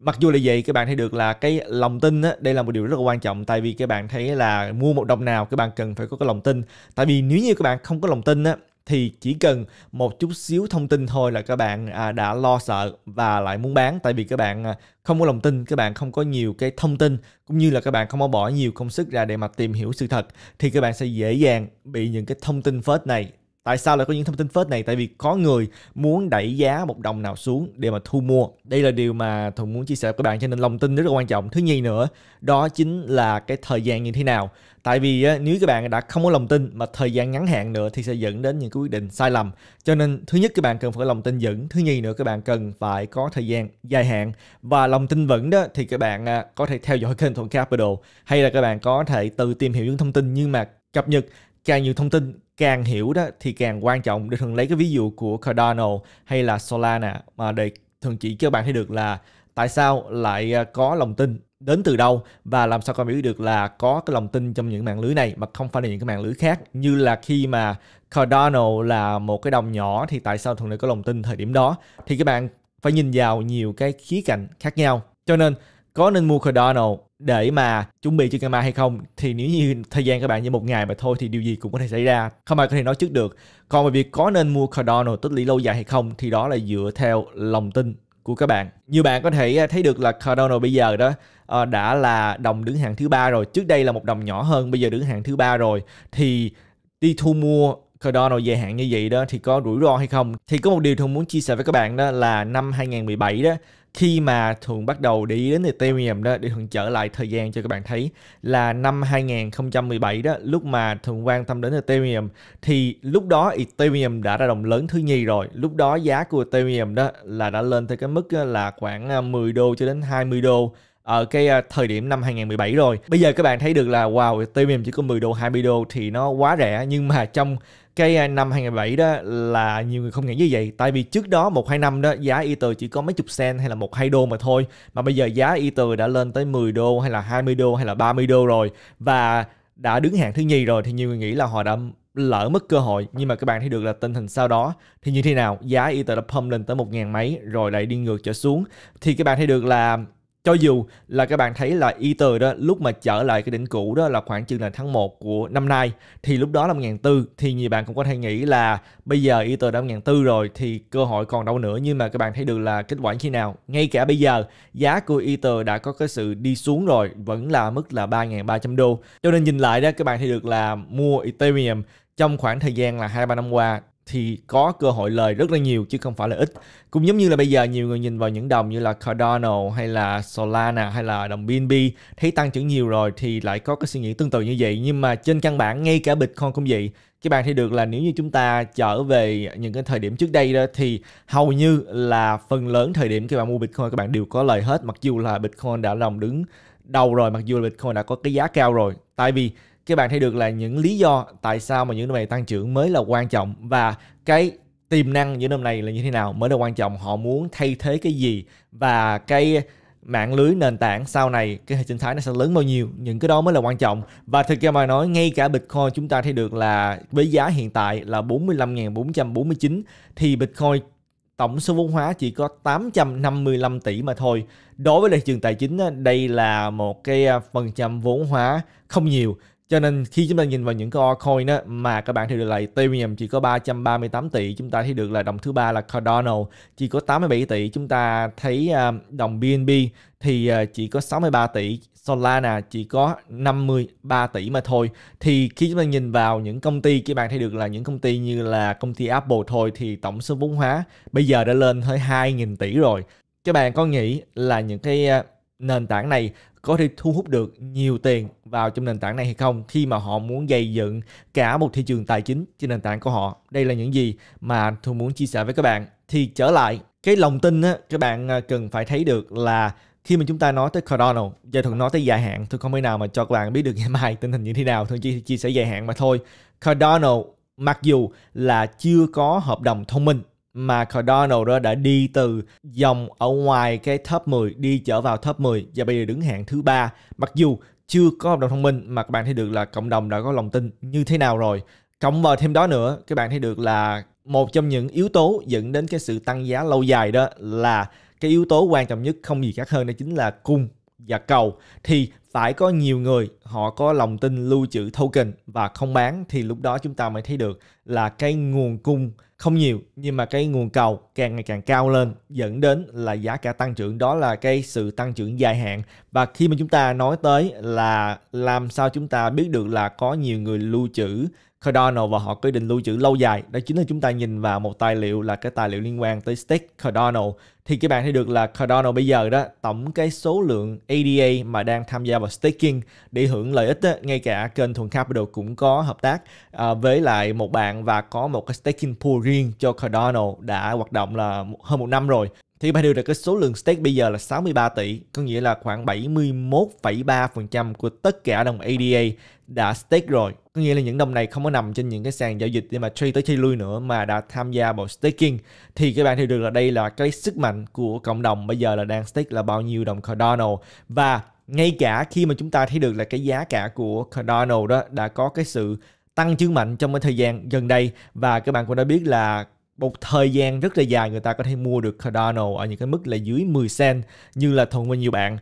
mặc dù là vậy các bạn thấy được là cái lòng tin á, đây là một điều rất là quan trọng tại vì các bạn thấy là mua một đồng nào các bạn cần phải có cái lòng tin tại vì nếu như các bạn không có lòng tin á, thì chỉ cần một chút xíu thông tin thôi là các bạn à, đã lo sợ và lại muốn bán tại vì các bạn à, không có lòng tin các bạn không có nhiều cái thông tin cũng như là các bạn không có bỏ nhiều công sức ra để mà tìm hiểu sự thật thì các bạn sẽ dễ dàng bị những cái thông tin phết này Tại sao lại có những thông tin phết này? Tại vì có người muốn đẩy giá một đồng nào xuống để mà thu mua. Đây là điều mà Thuận muốn chia sẻ với các bạn cho nên lòng tin rất là quan trọng. Thứ nhì nữa, đó chính là cái thời gian như thế nào. Tại vì nếu các bạn đã không có lòng tin mà thời gian ngắn hạn nữa thì sẽ dẫn đến những cái quyết định sai lầm. Cho nên thứ nhất các bạn cần phải lòng tin vững, thứ nhì nữa các bạn cần phải có thời gian dài hạn và lòng tin vững đó thì các bạn à, có thể theo dõi kênh Thuận Capital hay là các bạn có thể tự tìm hiểu những thông tin nhưng mà cập nhật càng nhiều thông tin càng hiểu đó thì càng quan trọng để thường lấy cái ví dụ của Cardano hay là Solana mà để thường chỉ cho bạn thấy được là tại sao lại à, có lòng tin đến từ đâu và làm sao con biết được là có cái lòng tin trong những mạng lưới này mà không phải là những cái mạng lưới khác như là khi mà Cardano là một cái đồng nhỏ thì tại sao thường lại có lòng tin thời điểm đó thì các bạn phải nhìn vào nhiều cái khía cạnh khác nhau cho nên có nên mua Cardano để mà chuẩn bị cho ngày mai hay không thì nếu như thời gian các bạn như một ngày mà thôi thì điều gì cũng có thể xảy ra không ai có thể nói trước được còn về việc có nên mua Cardano tích lũy lâu dài hay không thì đó là dựa theo lòng tin của các bạn như bạn có thể à, thấy được là Cardano bây giờ đó ờ, đã là đồng đứng hạng thứ ba rồi trước đây là một đồng nhỏ hơn bây giờ đứng hạng thứ ba rồi thì đi thu mua Cardano dài hạn như vậy đó thì có rủi ro hay không thì có một điều thường muốn chia sẻ với các bạn đó là năm 2017 đó khi mà thường bắt đầu để ý đến Ethereum đó để thường trở lại thời gian cho các bạn thấy là năm 2017 đó lúc mà thường quan tâm đến Ethereum thì lúc đó Ethereum đã ra đồng lớn thứ nhì rồi lúc đó giá của Ethereum đó là đã lên tới cái mức là khoảng 10 à, đô cho đến 20 đô ở cái à, thời điểm năm 2017 rồi. Bây giờ các bạn thấy được là wow, Ethereum chỉ có 10 đô, 20 đô thì nó quá rẻ nhưng mà trong cái năm 2007 đó là nhiều người không nghĩ như vậy tại vì trước đó một hai năm đó giá Ether chỉ có mấy chục sen hay là một hai đô mà thôi mà bây giờ giá Ether đã lên tới 10 đô hay là 20 đô hay là 30 đô rồi và đã đứng hạng thứ nhì rồi thì nhiều người nghĩ là họ đã lỡ mất cơ hội nhưng mà các bạn thấy được là tình hình sau đó thì như thế nào giá Ether đã pump lên tới một ngàn mấy rồi lại đi ngược trở xuống thì các bạn thấy được là cho dù là các bạn thấy là Ether đó lúc mà trở lại cái đỉnh cũ đó là khoảng chừng là tháng 1 của năm nay thì lúc đó là 1.400 thì nhiều bạn cũng có thể nghĩ là bây giờ Ether đã 1.400 rồi thì cơ hội còn đâu nữa nhưng mà các bạn thấy được là kết quả như thế nào ngay cả bây giờ giá của Ether đã có cái sự đi xuống rồi vẫn là mức là 3.300 đô cho nên nhìn lại đó các bạn thấy được là mua Ethereum trong khoảng thời gian là 2-3 năm qua thì có cơ hội lời rất là nhiều chứ không phải là ít. Cũng giống như là bây giờ nhiều người nhìn vào những đồng như là Cardano hay là Solana hay là đồng BNB thấy tăng trưởng nhiều rồi thì lại có cái suy nghĩ tương tự như vậy nhưng mà trên căn bản ngay cả Bitcoin cũng vậy. Các bạn thấy được là nếu như chúng ta trở về những cái thời điểm trước đây đó thì hầu như là phần lớn thời điểm các bạn mua Bitcoin các bạn đều có lời hết mặc dù là Bitcoin đã lòng đứng đầu rồi mặc dù là Bitcoin đã có cái giá cao rồi. Tại vì các bạn thấy được là những lý do tại sao mà những năm này tăng trưởng mới là quan trọng và cái tiềm năng những năm này là như thế nào mới là quan trọng họ muốn thay thế cái gì và cái mạng lưới nền tảng sau này cái hệ sinh thái nó sẽ lớn bao nhiêu những cái đó mới là quan trọng và thực ra mà nói ngay cả Bitcoin chúng ta thấy được là với giá hiện tại là 45.449 thì Bitcoin tổng số vốn hóa chỉ có 855 tỷ mà thôi đối với thị trường tài chính đây là một cái à, phần trăm vốn hóa không nhiều cho nên khi chúng ta nhìn vào những cái altcoin á, mà các bạn thấy được là Ethereum chỉ có 338 tỷ, chúng ta thấy được là đồng thứ ba là Cardano chỉ có 87 tỷ, chúng ta thấy à, đồng BNB thì à, chỉ có 63 tỷ, Solana chỉ có 53 tỷ mà thôi. Thì khi chúng ta nhìn vào những công ty, các bạn thấy được là những công ty như là công ty Apple thôi thì tổng số vốn hóa bây giờ đã lên tới 2.000 tỷ rồi. Các bạn có nghĩ là những cái à, nền tảng này có thể thu hút được nhiều tiền vào trong nền tảng này hay không khi mà họ muốn gây dựng cả một thị trường tài chính trên nền tảng của họ. Đây là những gì mà tôi muốn chia sẻ với các bạn. Thì trở lại cái lòng tin á, các bạn à, cần phải thấy được là khi mà chúng ta nói tới Cardano, giờ thường nói tới dài hạn, tôi không thể nào mà cho các bạn biết được ngày mai tình hình như thế nào, thường chỉ chia sẻ dài hạn mà thôi. Cardano mặc dù là chưa có hợp đồng thông minh mà đó đã đi từ dòng ở ngoài cái top 10 đi trở vào top 10 và bây giờ đứng hạng thứ ba mặc dù chưa có hợp đồng thông minh mà các bạn thấy được là cộng đồng đã có lòng tin như thế nào rồi cộng vào thêm đó nữa các bạn thấy được là một trong những yếu tố dẫn đến cái sự tăng giá lâu dài đó là cái yếu tố quan trọng nhất không gì khác hơn đó chính là cung và cầu thì phải có nhiều người họ có lòng tin lưu trữ token và không bán thì lúc đó chúng ta mới thấy được là cái nguồn cung không nhiều nhưng mà cái nguồn cầu càng ngày càng cao lên dẫn đến là giá cả tăng trưởng đó là cái sự tăng trưởng dài hạn và khi mà chúng ta nói tới là làm sao chúng ta biết được là có nhiều người lưu trữ Cardano và họ quyết định lưu trữ lâu dài đó chính là chúng ta nhìn vào một tài liệu là cái tài liệu liên quan tới stake Cardano thì các bạn thấy được là Cardano bây giờ đó tổng cái số lượng ADA mà đang tham gia vào staking để hưởng lợi ích đó, ngay cả kênh thuần capital cũng có hợp tác à, với lại một bạn và có một cái staking pool riêng cho Cardano đã hoạt động là hơn một năm rồi thì bạn được là cái số lượng stake bây giờ là 63 tỷ, có nghĩa là khoảng 71,3% của tất cả đồng ADA đã stake rồi có nghĩa là những đồng này không có nằm trên những cái sàn giao dịch để mà trade tới chơi lui nữa mà đã tham gia vào staking thì các bạn thấy được là đây là cái sức mạnh của cộng đồng bây giờ là đang stake là bao nhiêu đồng Cardano và ngay cả khi mà chúng ta thấy được là cái giá cả của Cardano đó đã có cái sự tăng trưởng mạnh trong cái thời gian gần đây và các bạn cũng đã biết là một thời gian rất là dài người ta có thể mua được Cardano ở những cái mức là dưới 10 cent như là thuận với nhiều bạn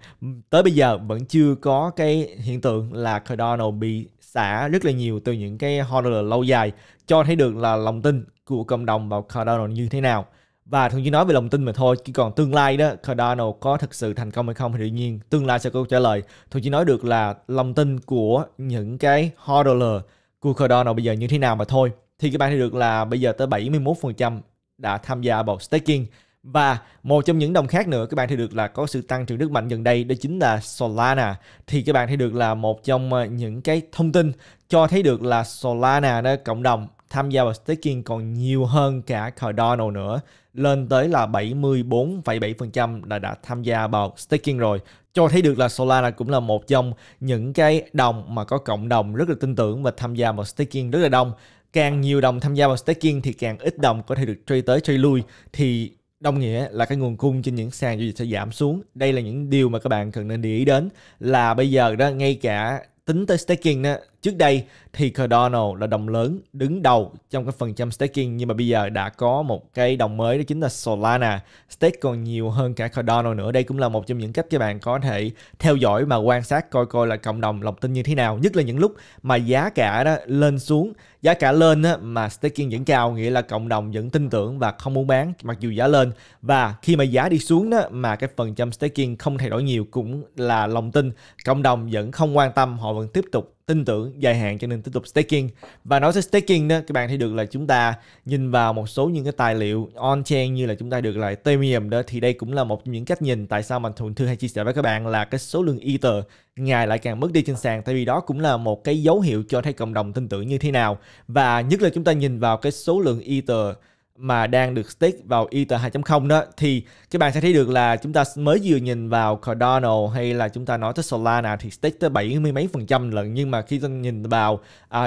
tới bây giờ vẫn chưa có cái hiện tượng là Cardano bị xả rất là nhiều từ những cái hodler lâu dài cho thấy được là lòng tin của cộng đồng vào Cardano như thế nào và thường chỉ nói về lòng tin mà thôi chứ còn tương lai đó Cardano có thực sự thành công hay không thì đương nhiên tương lai sẽ có câu trả lời thường chỉ nói được là lòng tin của những cái hodler của Cardano bây giờ như thế nào mà thôi thì các bạn thấy được là bây giờ tới 71% đã tham gia vào staking và một trong những đồng khác nữa các bạn thấy được là có sự tăng trưởng rất mạnh gần đây đó chính là Solana. Thì các bạn thấy được là một trong ờ, những cái thông tin cho thấy được là Solana đó cộng đồng tham gia vào staking còn nhiều hơn cả Cardano nữa lên tới là 74,7% là đã tham gia vào staking rồi cho thấy được là Solana cũng là một trong những cái đồng mà có cộng đồng rất là tin tưởng và tham gia vào staking rất là đông càng nhiều đồng tham gia vào staking thì càng ít đồng có thể được trade tới trade lui thì đồng nghĩa là cái nguồn cung trên những sàn giao dịch sẽ giảm xuống đây là những điều mà các bạn cần nên để ý đến là bây giờ đó ngay cả tính tới staking đó, Trước đây thì Cardano là đồng lớn đứng đầu trong cái phần trăm staking nhưng mà bây giờ đã có một cái đồng mới đó chính là Solana. Stake còn nhiều hơn cả Cardano nữa. Đây cũng là một trong những cách các bạn có thể theo dõi mà quan sát coi coi là cộng đồng lòng tin như thế nào. Nhất là những lúc mà giá cả đó lên xuống, giá cả lên đó, mà staking vẫn cao nghĩa là cộng đồng vẫn tin tưởng và không muốn bán mặc dù giá lên và khi mà giá đi xuống đó mà cái phần trăm staking không thay đổi nhiều cũng là lòng tin cộng đồng vẫn không quan tâm họ vẫn tiếp tục tin tưởng dài hạn cho nên tiếp tục staking và nói tới staking đó các bạn thấy được là chúng ta nhìn vào một số những cái tài liệu on chain như là chúng ta được là Ethereum đó thì đây cũng là một trong những cách nhìn tại sao mình thường thường hay chia sẻ với các bạn là cái số lượng Ether ngày lại càng mất đi trên sàn tại vì đó cũng là một cái dấu hiệu cho thấy cộng đồng tin tưởng như thế nào và nhất là chúng ta nhìn vào cái số lượng Ether mà đang được stake vào Ether 2.0 đó thì các bạn sẽ thấy được là chúng ta mới vừa nhìn vào Cardano hay là chúng ta nói tới Solana thì stake tới 70 mấy phần trăm lận nhưng mà khi ta nhìn vào uh,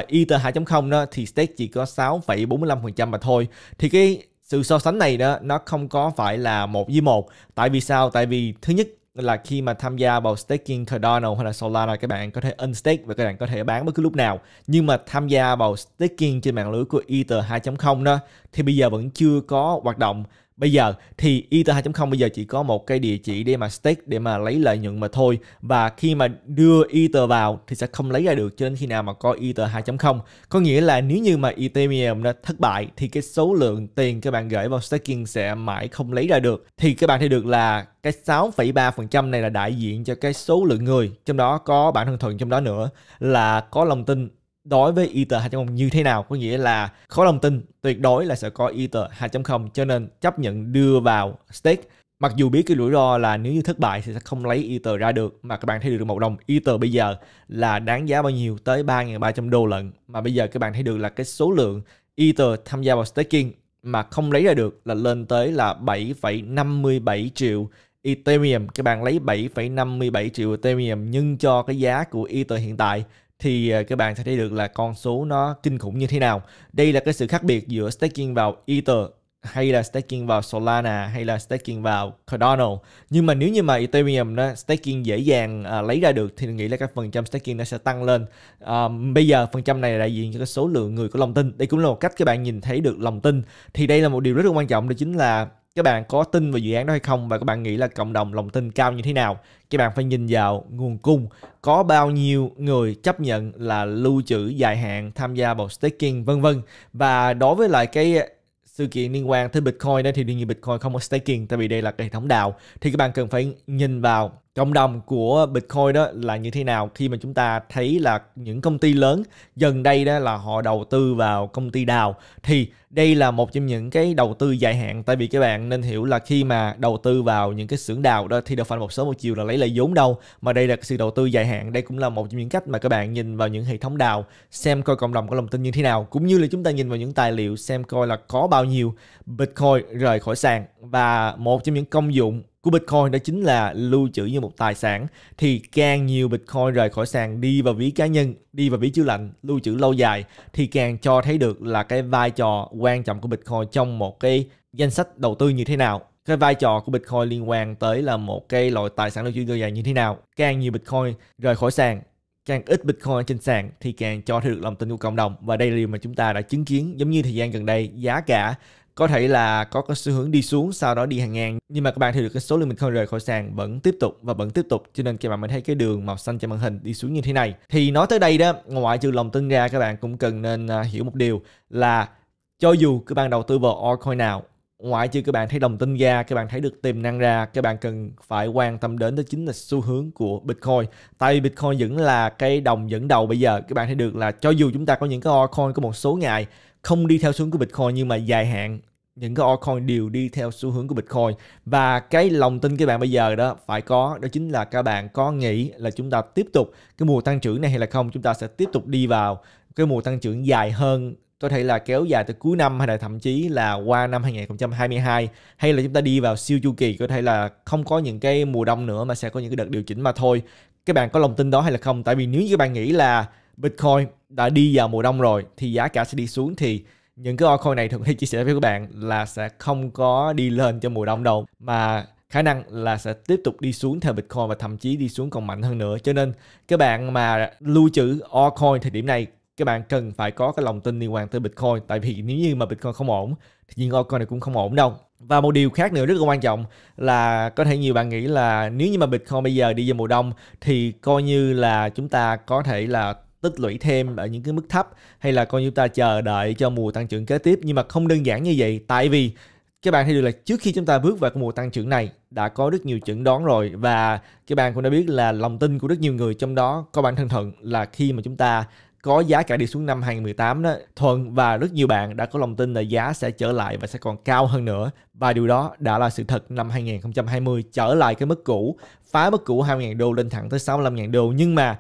Ether 2.0 đó thì stake chỉ có 6,45% mà thôi thì cái sự so sánh này đó nó không có phải là một với một tại vì sao tại vì thứ nhất là khi mà tham gia vào staking Cardano hay là Solana các bạn có thể unstake và các bạn có thể bán bất cứ lúc nào nhưng mà tham gia vào staking trên mạng lưới của Ether 2.0 đó thì bây giờ vẫn chưa có hoạt động Bây giờ thì Ether 2.0 bây giờ chỉ có một cái địa chỉ để mà stake để mà lấy lợi nhuận mà thôi và khi mà đưa Ether vào thì sẽ không lấy ra được cho đến khi nào mà có Ether 2.0. Có nghĩa là nếu như mà Ethereum nó thất bại thì cái số lượng tiền các bạn gửi vào staking sẽ mãi không lấy ra được. Thì các bạn thấy được là cái 6,3% này là đại diện cho cái số lượng người trong đó có bản thân thuận trong đó nữa là có lòng tin đối với Ether 2.0 như thế nào có nghĩa là khó lòng tin tuyệt đối là sẽ có Ether 2.0 cho nên chấp nhận đưa vào stake mặc dù biết cái rủi ro là nếu như thất bại thì sẽ không lấy Ether ra được mà các bạn thấy được một đồng Ether bây giờ là đáng giá bao nhiêu tới 3.300 đô lận mà bây giờ các bạn thấy được là cái số lượng Ether tham gia vào staking mà không lấy ra được là lên tới là 7,57 triệu Ethereum các bạn lấy 7,57 triệu Ethereum nhân cho cái giá của Ether hiện tại thì ờ, các bạn sẽ thấy được là con số nó kinh khủng như thế nào. Đây là cái sự khác biệt giữa staking vào Ether hay là staking vào Solana hay là staking vào Cardano. Nhưng mà nếu như mà Ethereum nó staking dễ dàng à, lấy ra được thì nghĩ là các phần trăm staking nó sẽ tăng lên. À, bây giờ phần trăm này đại diện cho cái số lượng người có lòng tin. Đây cũng là một cách các bạn nhìn thấy được lòng tin. Thì đây là một điều rất là quan trọng đó chính là các bạn có tin vào dự án đó hay không và các bạn nghĩ là cộng đồng lòng tin cao như thế nào các bạn phải nhìn vào nguồn cung có bao nhiêu người chấp nhận là lưu trữ dài hạn tham gia vào staking vân vân và đối với lại cái sự kiện liên quan tới Bitcoin đó thì đương nhiên Bitcoin không có staking tại vì đây là cái hệ thống đào thì các bạn cần phải nhìn vào cộng đồng của Bitcoin đó là như thế nào khi mà chúng ta thấy là những công ty lớn gần đây đó là họ đầu tư vào công ty đào thì đây là một trong những cái đầu tư dài hạn tại vì các bạn nên hiểu là khi mà đầu tư vào những cái xưởng đào đó thì đâu phải một số một chiều là lấy lại vốn đâu mà đây là sự đầu tư dài hạn đây cũng là một trong những cách mà các bạn nhìn vào những hệ thống đào xem coi cộng đồng có lòng tin như thế nào cũng như là chúng ta nhìn vào những tài liệu xem coi là có bao nhiêu Bitcoin rời khỏi sàn và một trong những công dụng của Bitcoin đó chính là lưu trữ như một tài sản thì càng nhiều Bitcoin rời khỏi sàn đi vào ví cá nhân, đi vào ví chứa lạnh, lưu trữ lâu dài thì càng cho thấy được là cái vai trò quan trọng của Bitcoin trong một cái danh sách đầu tư như thế nào. Cái vai trò của Bitcoin liên quan tới là một cái loại tài sản lưu trữ lâu dài như thế nào. Càng nhiều Bitcoin rời khỏi sàn càng ít Bitcoin trên sàn thì càng cho thấy được lòng tin của cộng đồng và đây là điều mà chúng ta đã chứng kiến giống như thời gian gần đây giá cả có thể là có cái xu hướng đi xuống sau đó đi hàng ngang nhưng mà các bạn theo được cái số lượng mình không rời khỏi sàn vẫn tiếp tục và vẫn tiếp tục cho nên các bạn mới thấy cái đường màu xanh trên màn hình đi xuống như thế này thì nói tới đây đó ngoại trừ lòng tin ra các bạn cũng cần nên à, hiểu một điều là cho dù các bạn đầu tư vào altcoin nào ngoại trừ các bạn thấy đồng tin ra các bạn thấy được tiềm năng ra các bạn cần phải quan tâm đến đó chính là xu hướng của bitcoin tại vì bitcoin vẫn là cái đồng dẫn đầu bây giờ các bạn thấy được là cho dù chúng ta có những cái altcoin có một số ngày không đi theo xu hướng của bitcoin nhưng mà dài hạn những cái altcoin đều đi theo xu hướng của Bitcoin và cái lòng tin các bạn bây giờ đó phải có đó chính là các bạn có nghĩ là chúng ta tiếp tục cái mùa tăng trưởng này hay là không chúng ta sẽ tiếp tục đi vào cái mùa tăng trưởng dài hơn có thể là kéo dài tới cuối năm hay là thậm chí là qua năm 2022 hay là chúng ta đi vào siêu chu kỳ có thể là không có những cái mùa đông nữa mà sẽ có những cái đợt điều chỉnh mà thôi các bạn có lòng tin đó hay là không tại vì nếu như các bạn nghĩ là Bitcoin đã đi vào mùa đông rồi thì giá cả sẽ đi xuống thì những cái altcoin này thường thì chia sẻ với các bạn là sẽ không có đi lên cho mùa đông đâu mà khả năng là sẽ tiếp tục đi xuống theo Bitcoin và thậm chí đi xuống còn mạnh hơn nữa. Cho nên các bạn mà lưu trữ altcoin thời điểm này các bạn cần phải có cái lòng tin liên quan tới Bitcoin tại vì nếu như mà Bitcoin không ổn thì những altcoin này cũng không ổn đâu và một điều khác nữa rất là quan trọng là có thể nhiều bạn nghĩ là nếu như mà Bitcoin bây giờ đi vào mùa đông thì coi như là chúng ta có thể là tích lũy thêm ở những cái mức thấp hay là coi như ta chờ đợi cho mùa tăng trưởng kế tiếp nhưng mà không đơn giản như vậy tại vì các bạn thấy được là trước khi chúng ta bước vào cái mùa tăng trưởng này đã có rất nhiều chẩn đoán rồi và các bạn cũng đã biết là lòng tin của rất nhiều người trong đó có bản thân thuận là khi mà chúng ta có giá cả đi xuống năm 2018 đó, Thuận và rất nhiều bạn đã có lòng tin là giá sẽ trở lại và sẽ còn cao hơn nữa. Và điều đó đã là sự thật năm 2020 trở lại cái mức cũ, phá mức cũ 20.000 đô lên thẳng tới 65.000 đô. Nhưng mà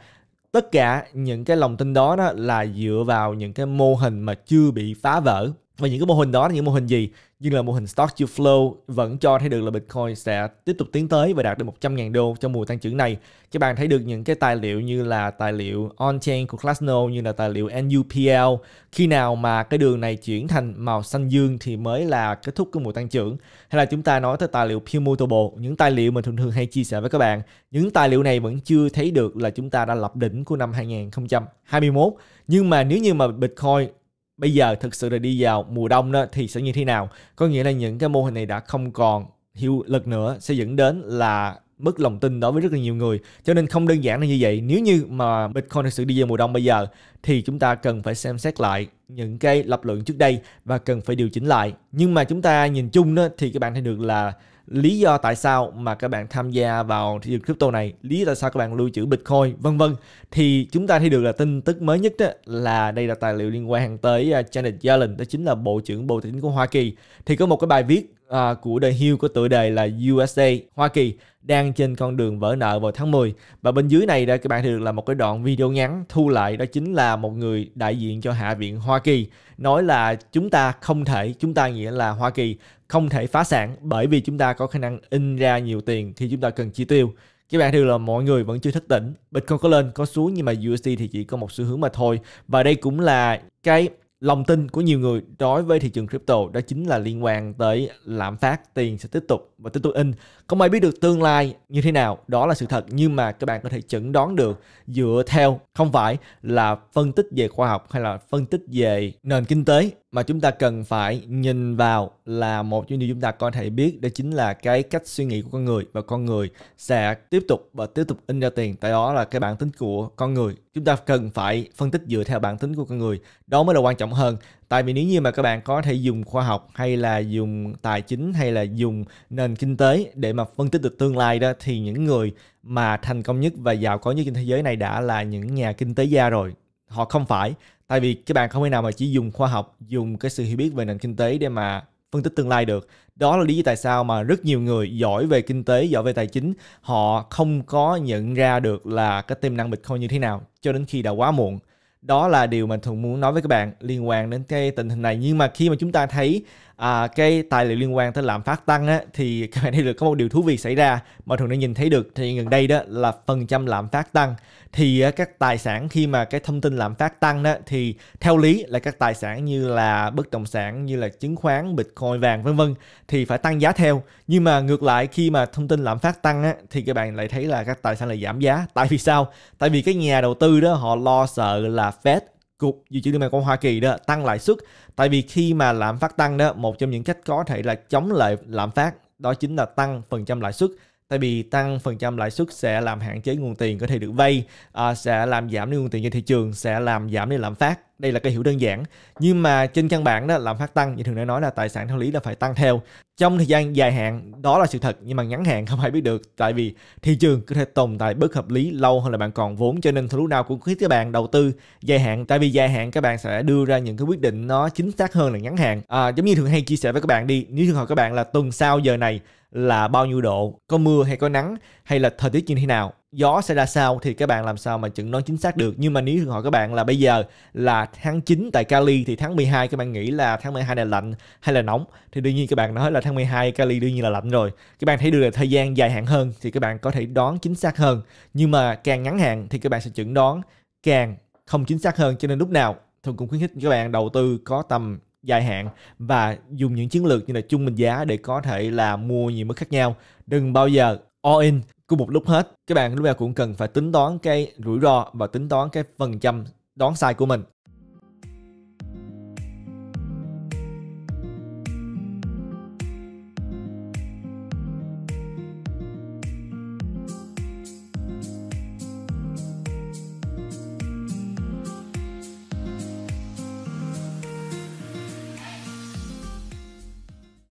tất cả những cái lòng tin đó, đó là dựa vào những cái mô hình mà chưa bị phá vỡ và những cái mô hình đó là những mô hình gì nhưng là mô hình stock to flow vẫn cho thấy được là Bitcoin sẽ tiếp tục tiến tới và đạt được 100.000 đô trong mùa tăng trưởng này. Các bạn thấy được những cái tài liệu như là tài liệu on-chain của Glassnode như là tài liệu NUPL. Khi nào mà cái đường này chuyển thành màu xanh dương thì mới là kết thúc cái mùa tăng trưởng. Hay là chúng ta nói tới tài liệu Pumutable, những tài liệu mình thường thường hay chia sẻ với các bạn. Những tài liệu này vẫn chưa thấy được là chúng ta đã lập đỉnh của năm 2021. Nhưng mà nếu như mà Bitcoin bây giờ thực sự là đi vào mùa đông đó thì sẽ như thế nào có nghĩa là những cái mô hình này đã không còn hiệu lực nữa sẽ dẫn đến là mất lòng tin đối với rất là nhiều người cho nên không đơn giản là như vậy nếu như mà bitcoin thực sự đi vào mùa đông bây giờ thì chúng ta cần phải xem xét lại những cái lập luận trước đây và cần phải điều chỉnh lại nhưng mà chúng ta nhìn chung đó, thì các bạn thấy được là lý do tại sao mà các bạn tham gia vào thị trường crypto này, lý do tại sao các bạn lưu trữ Bitcoin, vân vân. Thì chúng ta thấy được là tin tức mới nhất đó là đây là tài liệu liên quan tới à, Janet Yellen, đó chính là Bộ trưởng Bộ Tài chính của Hoa Kỳ. Thì có một cái bài viết uh, của The Hill có tựa đề là USA, Hoa Kỳ đang trên con đường vỡ nợ vào tháng 10. Và bên dưới này đây các bạn thấy được là một cái đoạn video ngắn thu lại đó chính là một người đại diện cho Hạ viện Hoa Kỳ nói là chúng ta không thể, chúng ta nghĩa là Hoa Kỳ không thể phá sản bởi vì chúng ta có khả năng in ra nhiều tiền thì chúng ta cần chi tiêu. Các bạn thấy là mọi người vẫn chưa thức tỉnh, Bitcoin có lên có xuống nhưng mà USD thì chỉ có một xu hướng mà thôi. Và đây cũng là cái lòng tin của nhiều người đối với thị trường crypto đó chính là liên quan tới lạm phát tiền sẽ tiếp tục và tiếp tục in không ai biết được tương lai như thế nào, đó là sự thật nhưng mà các bạn có thể chẩn đoán được dựa theo không phải là phân tích về khoa học hay là phân tích về nền kinh tế mà chúng ta cần phải nhìn vào là một trong điều chúng ta có thể biết đó chính là cái cách suy nghĩ của con người và con người sẽ tiếp tục và tiếp tục in ra tiền tại đó là cái bản tính của con người chúng ta cần phải phân tích dựa theo bản tính của con người đó mới là quan trọng hơn tại vì nếu như mà các bạn có thể dùng khoa học hay là dùng tài chính hay là dùng nền kinh tế để mà phân tích được tương lai đó thì những người mà thành công nhất và giàu có nhất trên thế giới này đã là những nhà kinh tế gia rồi họ không phải tại vì các bạn không thể nào mà chỉ dùng khoa học dùng cái sự hiểu biết về nền kinh tế để mà phân tích tương lai được đó là lý do tại sao mà rất nhiều người giỏi về kinh tế giỏi về tài chính họ không có nhận ra được là cái tiềm năng bitcoin như thế nào cho đến khi đã quá muộn đó là điều mà thường muốn nói với các bạn liên quan đến cái tình hình này nhưng mà khi mà chúng ta thấy à, cái tài liệu liên quan tới lạm phát tăng á, thì các bạn thấy được có một điều thú vị xảy ra mà thường đã nhìn thấy được thì gần đây đó là phần trăm lạm phát tăng thì các tài sản khi mà cái thông tin lạm phát tăng đó thì theo lý là các tài sản như là bất động sản như là chứng khoán bitcoin vàng vân vân thì phải tăng giá theo nhưng mà ngược lại khi mà thông tin lạm phát tăng á, thì các bạn lại thấy là các tài sản lại giảm giá tại vì sao tại vì cái nhà đầu tư đó họ lo sợ là fed cục dự trữ liên bang của Hoa Kỳ đó tăng lãi suất tại vì khi mà lạm phát tăng đó một trong những cách có thể là chống lại lạm phát đó chính là tăng phần trăm lãi suất tại vì tăng phần trăm lãi suất sẽ làm hạn chế nguồn tiền có thể được vay à, sẽ làm giảm đi nguồn tiền trên thị trường sẽ làm giảm đi lạm phát đây là cái hiểu đơn giản nhưng mà trên căn bản đó lạm phát tăng như thường đã nói là tài sản theo lý là phải tăng theo trong thời gian dài hạn đó là sự thật nhưng mà ngắn hạn không phải biết được tại vì thị trường có thể tồn tại bất hợp lý lâu hơn là bạn còn vốn cho nên thôi lúc nào cũng khuyến các bạn đầu tư dài hạn tại vì dài hạn các bạn sẽ đưa ra những cái quyết định nó chính xác hơn là ngắn hạn à, giống như thường hay chia sẻ với các bạn đi nếu trường hợp các bạn là tuần sau giờ này là bao nhiêu độ có mưa hay có nắng hay là thời tiết như thế nào gió sẽ ra sao thì các bạn làm sao mà chừng đoán chính xác được nhưng mà nếu hỏi các bạn là bây giờ là tháng 9 tại Cali thì tháng 12 các bạn nghĩ là tháng 12 là lạnh hay là nóng thì đương nhiên các bạn nói là tháng 12 Cali đương nhiên là lạnh rồi các bạn thấy được là thời gian dài hạn hơn thì các bạn có thể đoán chính xác hơn nhưng mà càng ngắn hạn thì các bạn sẽ chẩn đoán càng không chính xác hơn cho nên lúc nào thường cũng khuyến khích các bạn đầu tư có tầm dài hạn và dùng những chiến lược như là chung bình giá để có thể là mua nhiều mức khác nhau đừng bao giờ all in của một lúc hết các bạn lúc nào cũng cần phải tính toán cái rủi ro và tính toán cái phần trăm đoán sai của mình